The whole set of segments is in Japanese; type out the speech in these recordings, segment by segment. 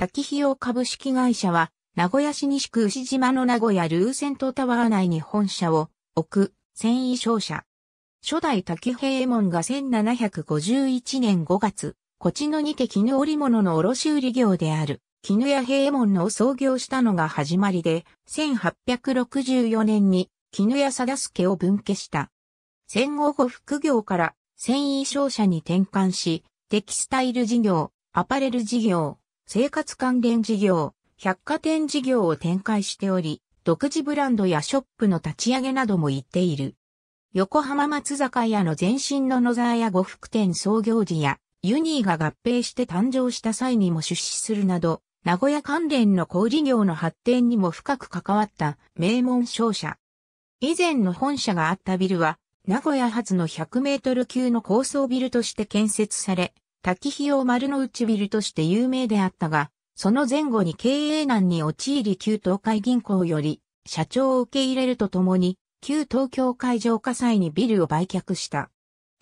滝費用株式会社は、名古屋市西区牛島の名古屋ルーセントタワー内に本社を置く繊維商社。初代滝平衛門が1751年5月、こちのにて絹織物の卸売業である、絹屋平衛門の創業したのが始まりで、1864年に絹屋貞助を分家した。戦後後副業から繊維商社に転換し、テキスタイル事業、アパレル事業、生活関連事業、百貨店事業を展開しており、独自ブランドやショップの立ち上げなども行っている。横浜松坂屋の前身の野沢屋呉服店創業時や、ユニーが合併して誕生した際にも出資するなど、名古屋関連の小売業の発展にも深く関わった名門商社。以前の本社があったビルは、名古屋発の100メートル級の高層ビルとして建設され、滝費用丸の内ビルとして有名であったが、その前後に経営難に陥り旧東海銀行より社長を受け入れるとともに、旧東京海上火災にビルを売却した。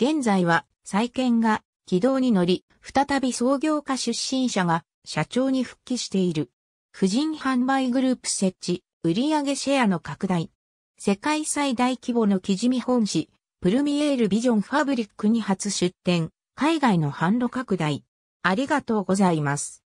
現在は再建が軌道に乗り、再び創業家出身者が社長に復帰している。婦人販売グループ設置、売上シェアの拡大。世界最大規模の木地見本誌、プルミエールビジョンファブリックに初出展。海外の販路拡大。ありがとうございます。